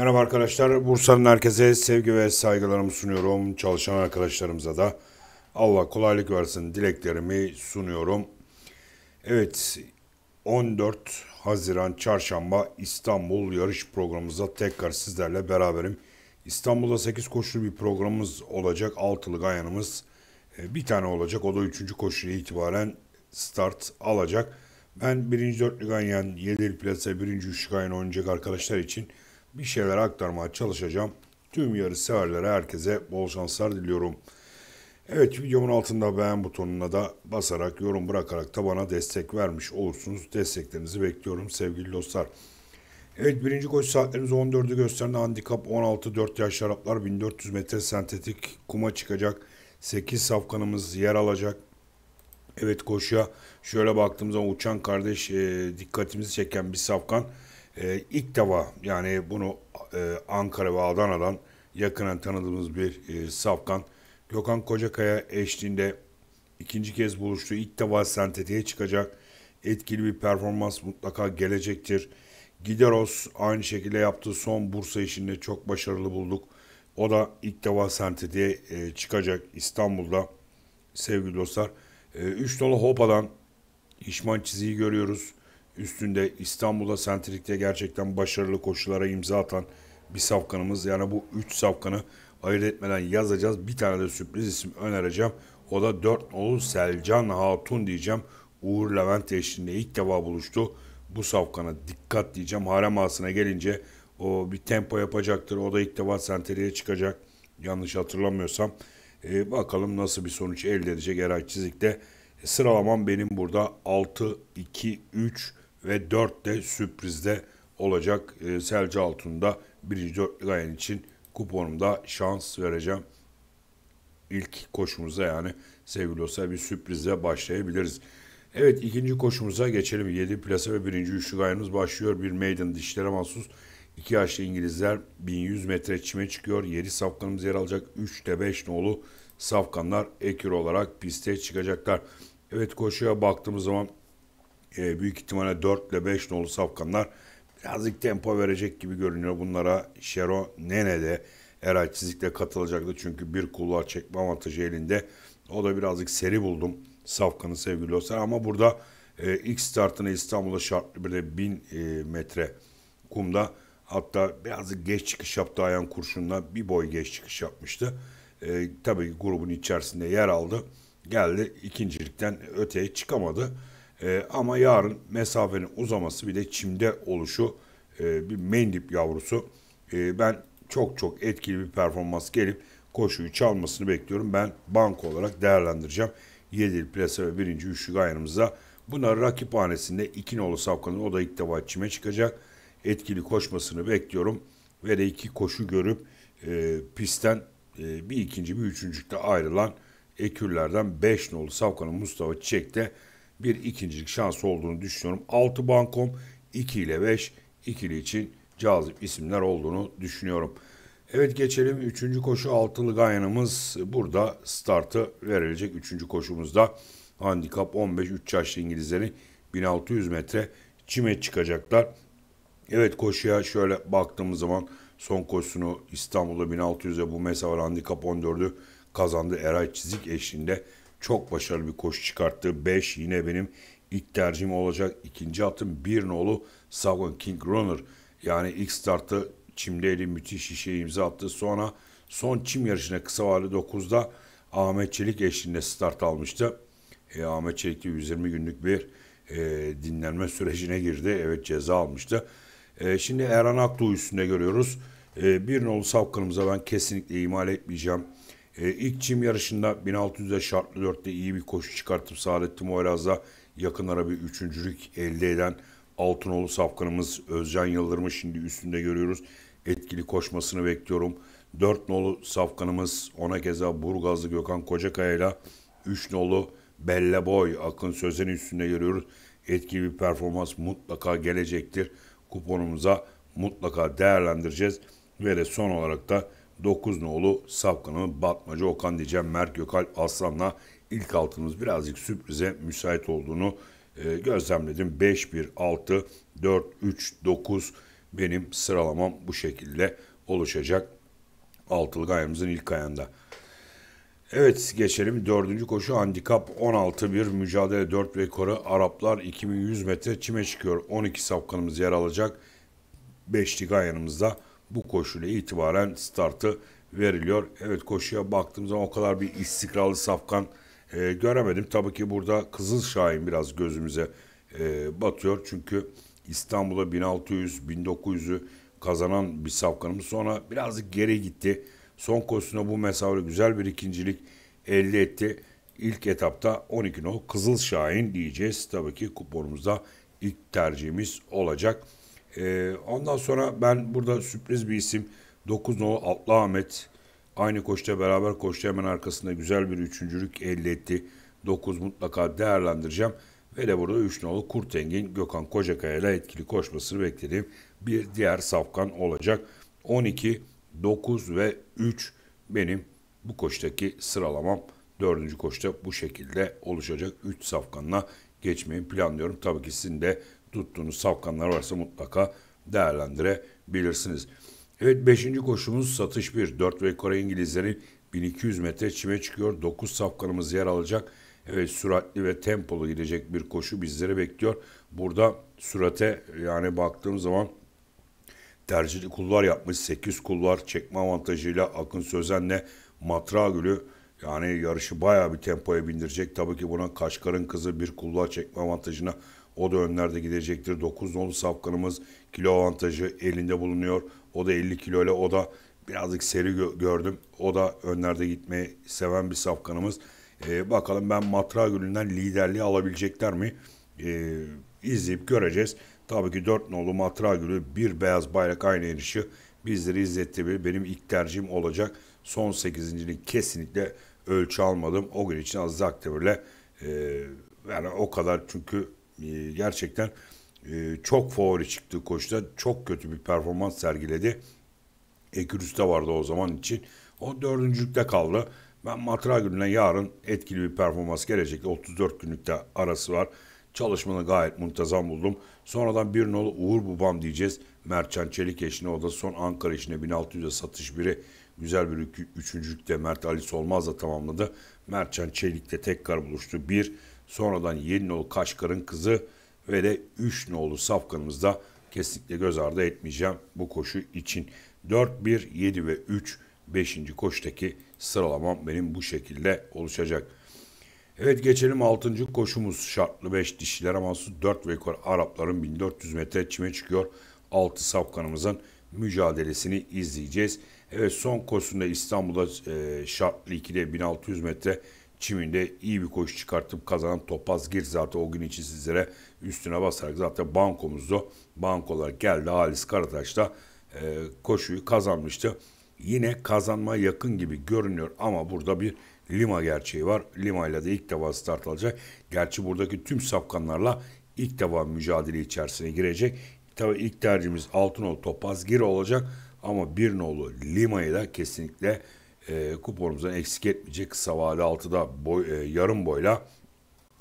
Merhaba arkadaşlar. Bursa'nın herkese sevgi ve saygılarımı sunuyorum. Çalışan arkadaşlarımıza da Allah kolaylık versin dileklerimi sunuyorum. Evet 14 Haziran Çarşamba İstanbul yarış programımızda tekrar sizlerle beraberim. İstanbul'da 8 koşulu bir programımız olacak. Altılı gayanımız e, bir tane olacak. O da 3. koşuya itibaren start alacak. Ben 1. 4'lü ganyan, 7'li plase, 1. 3'lü ganyan oynayacak arkadaşlar için bir şeyler aktarmaya çalışacağım. Tüm yarış severlere herkese bol şanslar diliyorum. Evet videomun altında beğen butonuna da basarak yorum bırakarak da bana destek vermiş olursunuz. Desteklerinizi bekliyorum sevgili dostlar. Evet birinci koşu saatlerimiz 14'ü gösteren handikap 16 4 yaş şaraplar 1400 metre sentetik kuma çıkacak. 8 safkanımız yer alacak. Evet koşuya şöyle baktığımız zaman uçan kardeş e, dikkatimizi çeken bir safkan. E, ilk defa yani bunu e, Ankara ve Adana'dan yakından tanıdığımız bir e, safkan Gökhan Kocakaya eşliğinde ikinci kez buluştu. İlk defa sentetiğe çıkacak. Etkili bir performans mutlaka gelecektir. Gideros aynı şekilde yaptığı son Bursa işinde çok başarılı bulduk. O da ilk defa sentetiğe e, çıkacak İstanbul'da sevgili dostlar. 3 e, dolu Hopa'dan işman çiziyi görüyoruz üstünde İstanbul'da Sentrik'te gerçekten başarılı koşulara imza atan bir safkanımız. Yani bu 3 safkanı ayırt etmeden yazacağız. Bir tane de sürpriz isim önereceğim. O da 4 nolu Selcan Hatun diyeceğim. Uğur Levent eşliğinde ilk defa buluştu. Bu safkana dikkat diyeceğim. Harem ağasına gelince o bir tempo yapacaktır. O da ilk defa senteriye çıkacak. Yanlış hatırlamıyorsam. E, bakalım nasıl bir sonuç elde edecek Eray Çizik'te. E, sıralamam benim burada 6, 2, 3, ve 4 de sürprizde olacak e, ee, Selci Altun'da birinci dörtlük ayın için kuponumda şans vereceğim. İlk koşumuza yani sevgili olsa bir sürprizle başlayabiliriz. Evet ikinci koşumuza geçelim. 7 plase ve birinci üçlük ayımız başlıyor. Bir maiden dişlere mahsus. 2 yaşlı İngilizler 1100 metre çime çıkıyor. 7 safkanımız yer alacak. 3 de 5 nolu safkanlar ekür olarak piste çıkacaklar. Evet koşuya baktığımız zaman e, büyük ihtimalle 4 ile 5 nolu safkanlar birazcık tempo verecek gibi görünüyor. Bunlara Şero Nene de Eray Çizik'le katılacaktı. Çünkü bir kullar çekme avantajı elinde. O da birazcık seri buldum Safkan'ı sevgili dostlar. Ama burada e, ilk startını İstanbul'da şartlı bir de 1000 e, metre kumda hatta birazcık geç çıkış yaptı Ayhan Kurşun'la bir boy geç çıkış yapmıştı. E, tabii grubun içerisinde yer aldı. Geldi ikincilikten öteye çıkamadı. E, ama yarın mesafenin uzaması bir de çimde oluşu e, bir mendip yavrusu. E, ben çok çok etkili bir performans gelip koşuyu çalmasını bekliyorum. Ben banko olarak değerlendireceğim. 7 plase ve birinci üçlük ayarımızda. buna rakip hanesinde iki nolu safkanın o da ilk defa çime çıkacak. Etkili koşmasını bekliyorum. Ve de iki koşu görüp e, pistten e, bir ikinci bir üçüncükte ayrılan ekürlerden 5 nolu safkanın Mustafa Çiçek de bir ikincilik şansı olduğunu düşünüyorum. 6 bankom 2 ile 5 ikili için cazip isimler olduğunu düşünüyorum. Evet geçelim 3. koşu altılı gayanımız burada startı verilecek 3. koşumuzda handikap 15 3 yaşlı İngilizlerin 1600 metre çime çıkacaklar. Evet koşuya şöyle baktığımız zaman son koşusunu İstanbul'da 1600'e bu mesafe handikap 14'ü kazandı Eray Çizik eşliğinde. Çok başarılı bir koşu çıkarttı. 5 yine benim ilk tercihim olacak. ikinci atım bir nolu Savon King Runner. Yani ilk startı Çimdeyli müthiş işe imza attı. Sonra son çim yarışına kısa vadeli 9'da Ahmet Çelik eşliğinde start almıştı. E, Ahmet Çelik de 120 günlük bir e, dinlenme sürecine girdi. Evet ceza almıştı. E, şimdi Erhan Akdoğ üstünde görüyoruz. E, bir nolu savkanımıza ben kesinlikle imal etmeyeceğim. E, ilk çim yarışında 1600'e şartlı 4'te iyi bir koşu çıkartıp Saadettin Moyraz'la yakınlara bir üçüncülük elde eden Altınoğlu safkanımız Özcan Yıldırım'ı şimdi üstünde görüyoruz. Etkili koşmasını bekliyorum. 4 nolu safkanımız ona keza Burgazlı Gökhan Kocakaya ile 3 nolu Belle Boy Akın Sözen'in üstünde görüyoruz. Etkili bir performans mutlaka gelecektir. Kuponumuza mutlaka değerlendireceğiz. Ve de son olarak da 9 nolu Safkan'ı Batmacı Okan diyeceğim. Mert Gökalp Aslan'la ilk altımız birazcık sürprize müsait olduğunu e, gözlemledim. 5-1-6-4-3-9 benim sıralamam bu şekilde oluşacak. Altılı gayemizin ilk ayağında. Evet geçelim dördüncü koşu handikap 16 bir mücadele 4 ve koru Araplar 2100 metre çime çıkıyor. 12 sapkanımız yer alacak. beşlik yanımızda bu koşuyla itibaren startı veriliyor. Evet koşuya baktığım zaman o kadar bir istikrarlı safkan e, göremedim. Tabii ki burada Kızıl Şahin biraz gözümüze e, batıyor. Çünkü İstanbul'a 1600-1900'ü kazanan bir safkanımız. Sonra birazcık geri gitti. Son koşusunda bu mesafede güzel bir ikincilik elde etti. İlk etapta 12 no Kızıl Şahin diyeceğiz. Tabii ki kuponumuzda ilk tercihimiz olacak. E, ondan sonra ben burada sürpriz bir isim 9 nolu Atla Ahmet aynı koşta beraber koştu hemen arkasında güzel bir üçüncülük elde etti. 9 mutlaka değerlendireceğim. Ve de burada 3 nolu Kurtengin Gökhan Kocakaya ile etkili koşmasını beklediğim bir diğer safkan olacak. 12, 9 ve 3 benim bu koştaki sıralamam. Dördüncü koşta bu şekilde oluşacak. 3 safkanla geçmeyi planlıyorum. Tabii ki sizin de tuttuğunuz savkanlar varsa mutlaka değerlendirebilirsiniz. Evet 5. koşumuz satış 1. 4 ve Kore İngilizleri 1200 metre çime çıkıyor. 9 safkanımız yer alacak. Evet süratli ve tempolu gidecek bir koşu bizleri bekliyor. Burada sürate yani baktığım zaman tercihli kullar yapmış. 8 kullar çekme avantajıyla Akın Sözen'le Matragül'ü yani yarışı bayağı bir tempoya bindirecek. Tabii ki buna Kaşkar'ın kızı bir kullar çekme avantajına o da önlerde gidecektir. 9 nolu safkanımız kilo avantajı elinde bulunuyor. O da 50 kilo ile o da birazcık seri gö gördüm. O da önlerde gitmeyi seven bir safkanımız. Ee, bakalım ben Matra Gülü'nden liderliği alabilecekler mi? Ee, izleyip göreceğiz. Tabii ki 4 nolu Matra Gülü bir beyaz bayrak aynı yarışı bizleri izletti. Bir. Benim ilk tercihim olacak. Son 8.lik kesinlikle ölçü almadım. O gün için az Akdemir'le e, ee, yani o kadar çünkü ee, gerçekten e, çok favori çıktı koşuda çok kötü bir performans sergiledi. Ekürüs'te vardı o zaman için. O dördüncülükte kaldı. Ben Matra gününe yarın etkili bir performans gelecek. 34 günlükte arası var. Çalışmanı gayet muntazam buldum. Sonradan bir nolu Uğur Bubam diyeceğiz. Mertcan Çelik eşine o da son Ankara eşine 1600'e satış biri. Güzel bir üçüncülükte Mert Ali Solmaz da tamamladı. Mertcan Çelikte tekrar buluştu. Bir Sonradan 7 nolu Kaşkar'ın kızı ve de 3 nolu Safkan'ımızda kesinlikle göz ardı etmeyeceğim bu koşu için. 4, 1, 7 ve 3 5. koştaki sıralamam benim bu şekilde oluşacak. Evet geçelim 6. koşumuz şartlı 5 dişilere mahsus 4 ve yukarı Arapların 1400 metre çime çıkıyor. 6 safkanımızın mücadelesini izleyeceğiz. Evet son koşusunda İstanbul'da e, şartlı 2'de 1600 metre Çiminde iyi bir koşu çıkartıp kazanan Topaz Gir zaten o gün için sizlere üstüne basarak zaten bankomuzdu. bankolar geldi Halis Karataş da e, koşuyu kazanmıştı. Yine kazanma yakın gibi görünüyor ama burada bir Lima gerçeği var. Lima ile de ilk defa start alacak. Gerçi buradaki tüm sapkanlarla ilk defa mücadele içerisine girecek. tabi ilk tercihimiz Altınoğlu Topaz Gir olacak ama bir nolu Lima'yı da kesinlikle e, kuponumuzdan eksik etmeyecek. Kısa vade 6'da boy, e, yarım boyla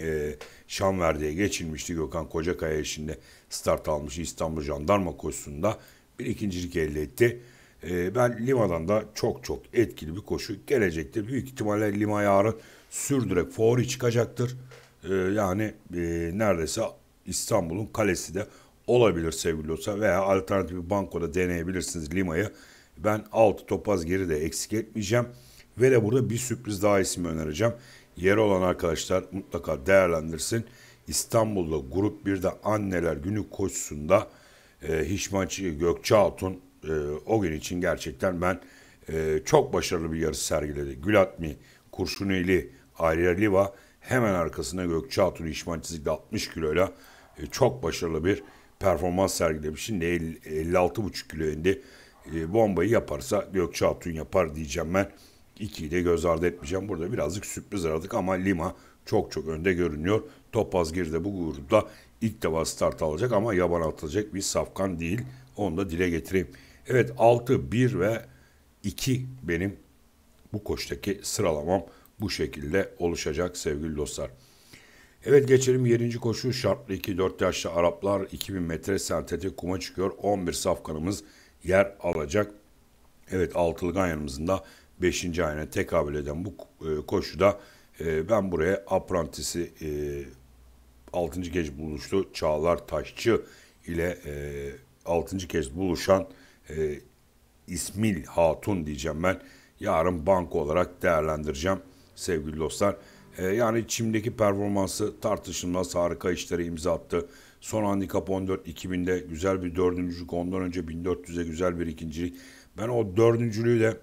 e, Şamverdi'ye geçilmişti. Gökhan Kocakaya eşinde start almış İstanbul Jandarma koşusunda bir ikincilik elde etti. E, ben Lima'dan da çok çok etkili bir koşu gelecektir. Büyük ihtimalle Lima yarın sürdürek favori çıkacaktır. E, yani e, neredeyse İstanbul'un kalesi de olabilir sevgili olsa veya alternatif bir bankoda deneyebilirsiniz Lima'yı. Ben 6 topaz geri de eksik etmeyeceğim. Ve de burada bir sürpriz daha ismi önereceğim. Yer olan arkadaşlar mutlaka değerlendirsin. İstanbul'da grup 1'de anneler günü koşusunda e, Hişmaçı Gökçe Hatun e, o gün için gerçekten ben e, çok başarılı bir yarış sergiledi. Gülatmi, Kurşuneli, Arya Liva hemen arkasında Gökçe Hatun İşman Çizik'te 60 kiloyla e, çok başarılı bir performans sergilemiş. Şimdi 56,5 kilo indi. E, bombayı yaparsa Gökçe Hatun yapar diyeceğim ben. İkiyi de göz ardı etmeyeceğim. Burada birazcık sürpriz aradık ama Lima çok çok önde görünüyor. Topaz girdi bu grupta ilk defa start alacak ama yaban atılacak bir safkan değil. Onu da dile getireyim. Evet 6, 1 ve 2 benim bu koçtaki sıralamam bu şekilde oluşacak sevgili dostlar. Evet geçelim 7. koşu şartlı 2 4 yaşlı Araplar 2000 metre sentetik kuma çıkıyor. 11 safkanımız yer alacak. Evet altılı ganyanımızın da 5. ayına tekabül eden bu e, koşuda e, ben buraya aprantisi 6. E, kez buluştu Çağlar Taşçı ile 6. kez buluşan İsmil Hatun diyeceğim ben. Yarın banko olarak değerlendireceğim sevgili dostlar. Yani çimdeki performansı tartışılmaz harika işlere imza attı. Son handikap 14 2000'de güzel bir dördüncülük. Ondan önce 1400'e güzel bir ikincilik. Ben o dördüncülüğü de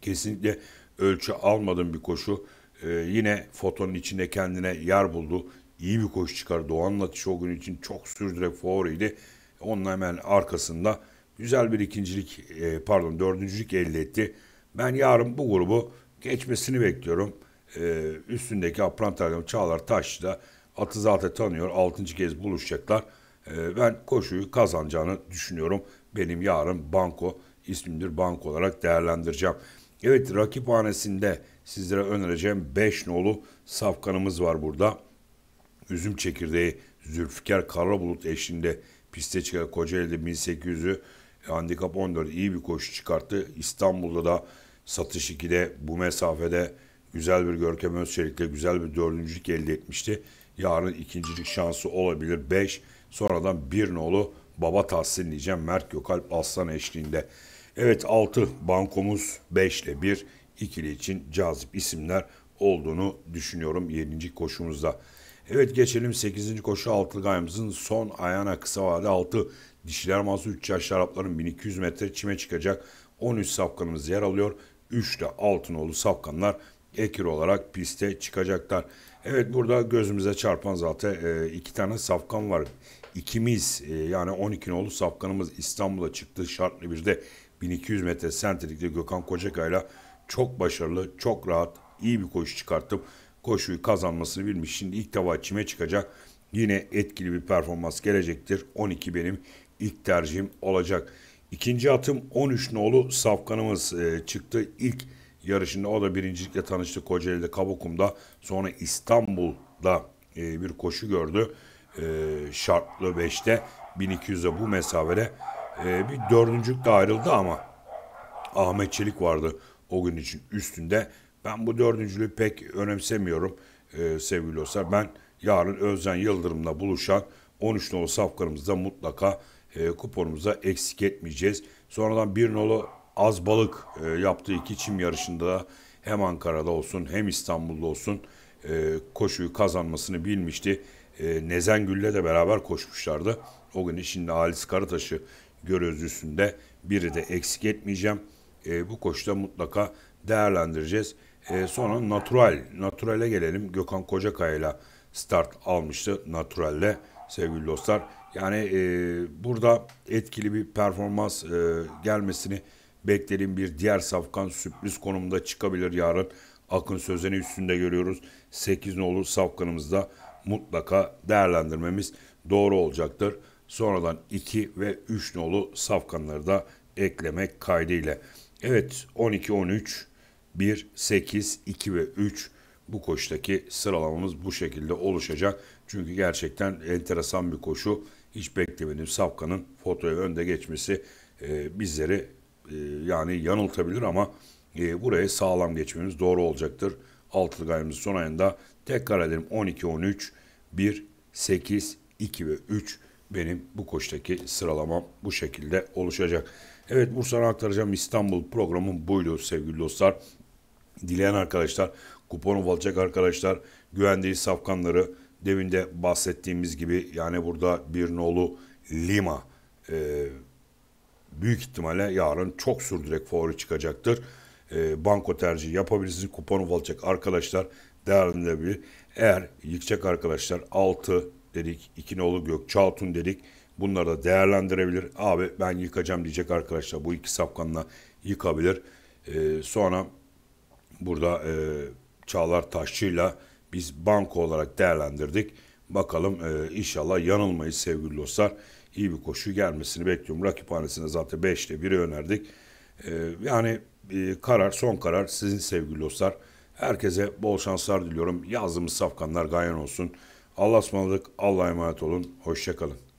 kesinlikle ölçü almadım bir koşu. Ee, yine fotonun içinde kendine yer buldu. İyi bir koşu çıkar. Doğan atışı o gün için çok sürdürek favoriydi. Onun hemen arkasında güzel bir ikincilik e, pardon dördüncülük elde etti. Ben yarın bu grubu geçmesini bekliyorum. Ee, üstündeki Aprantalya'nın Çağlar taşlı. da Atı zaten tanıyor. Altıncı kez buluşacaklar. Ee, ben koşuyu kazanacağını düşünüyorum. Benim yarın banko ismimdir banko olarak değerlendireceğim. Evet rakip hanesinde sizlere önereceğim 5 nolu safkanımız var burada. Üzüm çekirdeği Zülfikar Karabulut eşliğinde piste çıkan Kocaeli'de 1800'ü handikap 14 iyi bir koşu çıkarttı. İstanbul'da da satış 2'de bu mesafede güzel bir Görkem Özçelik'le güzel bir dördüncülük elde etmişti. Yarın ikincilik şansı olabilir 5. Sonradan bir nolu baba tahsin diyeceğim Mert Gökalp Aslan eşliğinde. Evet 6 bankomuz 5 ile 1 ikili için cazip isimler olduğunu düşünüyorum 7. koşumuzda. Evet geçelim 8. koşu altılı gayemizin son ayağına kısa vade 6. Dişiler mazı 3 yaş şarapların 1200 metre çime çıkacak 13 safkanımız yer alıyor. 3 ile Altınoğlu safkanlar ekir olarak piste çıkacaklar. Evet burada gözümüze çarpan zaten e, iki tane safkan var. İkimiz e, yani 12 nolu safkanımız İstanbul'a çıktı şartlı bir de 1200 metre sentelikte Gökhan Kocakay'la çok başarılı, çok rahat, iyi bir koşu çıkartıp Koşuyu kazanmasını bilmiş. Şimdi ilk defa çime çıkacak. Yine etkili bir performans gelecektir. 12 benim ilk tercihim olacak. İkinci atım 13 nolu safkanımız e, çıktı. İlk yarışında o da birincilikle tanıştı Kocaeli'de kabukumda, Sonra İstanbul'da e, bir koşu gördü. E, şartlı 5'te 1200'e bu mesafede e, bir dördüncülükle ayrıldı ama Ahmet Çelik vardı o gün için üstünde. Ben bu dördüncülüğü pek önemsemiyorum e, sevgili dostlar. Ben yarın Özden Yıldırım'la buluşan 13 nolu safkarımızda mutlaka e, kuponumuza eksik etmeyeceğiz. Sonradan bir nolu az balık e, yaptığı iki çim yarışında hem Ankara'da olsun hem İstanbul'da olsun e, koşuyu kazanmasını bilmişti. E, Nezengül'le de beraber koşmuşlardı. O gün şimdi Halis Karataş'ı görüyoruz üstünde. Biri de eksik etmeyeceğim. E, bu koşuda mutlaka değerlendireceğiz. E, sonra natural, naturale gelelim. Gökhan Kocakaya start almıştı naturalle sevgili dostlar. Yani e, burada etkili bir performans e, gelmesini Beklerin bir diğer safkan sürpriz konumda çıkabilir yarın. Akın Sözen'i üstünde görüyoruz. 8 nolu safkanımızda mutlaka değerlendirmemiz doğru olacaktır. Sonradan 2 ve 3 nolu safkanları da eklemek kaydıyla. Evet 12, 13, 1, 8, 2 ve 3 bu koştaki sıralamamız bu şekilde oluşacak. Çünkü gerçekten enteresan bir koşu. Hiç beklemediğim Safkan'ın fotoya önde geçmesi e, bizleri e, yani yanıltabilir ama e, buraya sağlam geçmemiz doğru olacaktır. Altılı gayrımızın son ayında tekrar edelim 12, 13, 1, 8, 2 ve 3 benim bu koştaki sıralamam bu şekilde oluşacak. Evet Bursa'na aktaracağım İstanbul programım buydu sevgili dostlar. Dileyen arkadaşlar, kuponu alacak arkadaşlar, güvendiği safkanları devinde bahsettiğimiz gibi yani burada bir nolu Lima e, büyük ihtimalle yarın çok sürdürek favori çıkacaktır. E, banko tercihi yapabilirsiniz. Kupon alacak arkadaşlar değerlendirebilir. Eğer yıkacak arkadaşlar 6 dedik, 2 nolu gök, çaltun dedik. Bunları da değerlendirebilir. Abi ben yıkacağım diyecek arkadaşlar. Bu iki sapkanla yıkabilir. E, sonra burada e, Çağlar Taşçı'yla biz banko olarak değerlendirdik. Bakalım e, inşallah yanılmayız sevgili dostlar iyi bir koşu gelmesini bekliyorum. rakiphanesine zaten 5'te 1'i önerdik. E, yani e, karar, son karar sizin sevgili dostlar. Herkese bol şanslar diliyorum. Yazdığımız safkanlar gayen olsun. Allah'a ısmarladık. Allah'a emanet olun. Hoşçakalın.